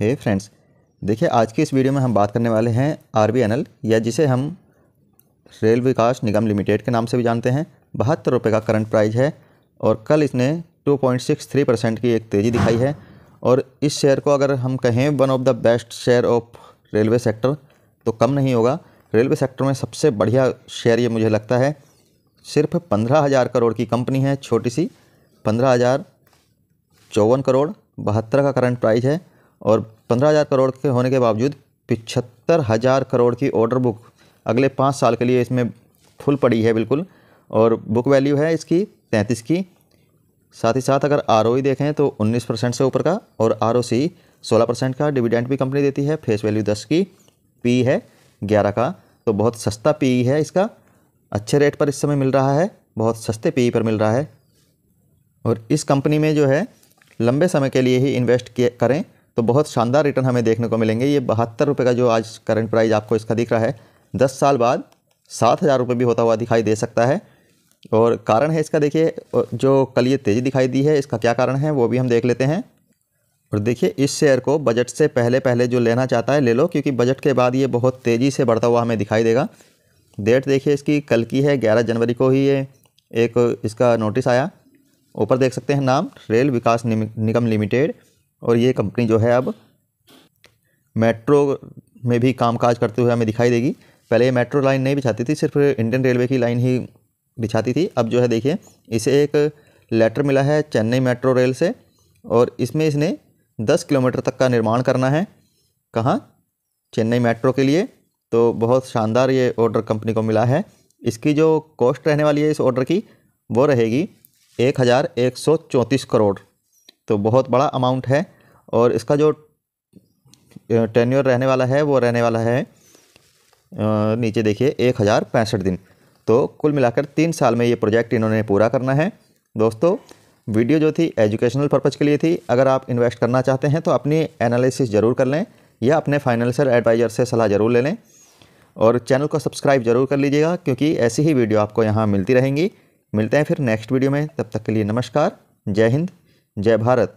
हे friends देखिए आज की इस वीडियो में हम बात करने वाले हैं आर या जिसे हम रेल विकास निगम लिमिटेड के नाम से भी जानते हैं बहत्तर रुपये का करंट प्राइस है और कल इसने 2.63 परसेंट की एक तेज़ी दिखाई है और इस शेयर को अगर हम कहें one of the best share of railway sector तो कम नहीं होगा रेलवे सेक्टर में सबसे बढ़िया शेयर ये मुझे लगता है सिर्फ पंद्रह हज़ार करोड़ की कंपनी है छोटी सी पंद्रह हज़ार चौवन करोड़ बहत्तर का करंट प्राइस है और पंद्रह हज़ार करोड़ के होने के बावजूद पिछहत्तर हज़ार करोड़ की ऑर्डर बुक अगले पाँच साल के लिए इसमें फुल पड़ी है बिल्कुल और बुक वैल्यू है इसकी तैंतीस की साथ ही साथ अगर आर e देखें तो उन्नीस परसेंट से ऊपर का और आर ओ सी सोलह परसेंट का डिविडेंट भी कंपनी देती है फेस वैल्यू दस की पी है ग्यारह का तो बहुत सस्ता पी है इसका अच्छे रेट पर इस समय मिल रहा है बहुत सस्ते पी पर मिल रहा है और इस कंपनी में जो है लंबे समय के लिए ही इन्वेस्ट करें तो बहुत शानदार रिटर्न हमें देखने को मिलेंगे ये बहत्तर रुपये का जो आज करंट प्राइस आपको इसका दिख रहा है दस साल बाद सात हज़ार रुपये भी होता हुआ दिखाई दे सकता है और कारण है इसका देखिए जो कल ये तेज़ी दिखाई दी है इसका क्या कारण है वो भी हम देख लेते हैं और देखिए इस शेयर को बजट से पहले पहले जो लेना चाहता है ले लो क्योंकि बजट के बाद ये बहुत तेज़ी से बढ़ता हुआ हमें दिखाई देगा डेट देखिए इसकी कल की है ग्यारह जनवरी को ही ये एक इसका नोटिस आया ऊपर देख सकते हैं नाम रेल विकास निगम लिमिटेड और ये कंपनी जो है अब मेट्रो में भी कामकाज करते हुए हमें दिखाई देगी पहले ये मेट्रो लाइन नहीं बिछाती थी सिर्फ इंडियन रेलवे की लाइन ही बिछाती थी अब जो है देखिए इसे एक लेटर मिला है चेन्नई मेट्रो रेल से और इसमें इसने दस किलोमीटर तक का निर्माण करना है कहाँ चेन्नई मेट्रो के लिए तो बहुत शानदार ये ऑर्डर कंपनी को मिला है इसकी जो कॉस्ट रहने वाली है इस ऑर्डर की वो रहेगी एक हज़ार एक सौ चौंतीस करोड़ तो बहुत बड़ा अमाउंट है और इसका जो टेन्योर रहने वाला है वो रहने वाला है नीचे देखिए एक हज़ार पैंसठ दिन तो कुल मिलाकर तीन साल में ये प्रोजेक्ट इन्होंने पूरा करना है दोस्तों वीडियो जो थी एजुकेशनल पर्पज़ के लिए थी अगर आप इन्वेस्ट करना चाहते हैं तो अपनी एनालिसिस ज़रूर कर लें या अपने फाइनेंशियल एडवाइज़र से सलाह ज़रूर ले लें और चैनल को सब्सक्राइब ज़रूर कर लीजिएगा क्योंकि ऐसी ही वीडियो आपको यहाँ मिलती रहेंगी मिलते हैं फिर नेक्स्ट वीडियो में तब तक के लिए नमस्कार जय हिंद जय भारत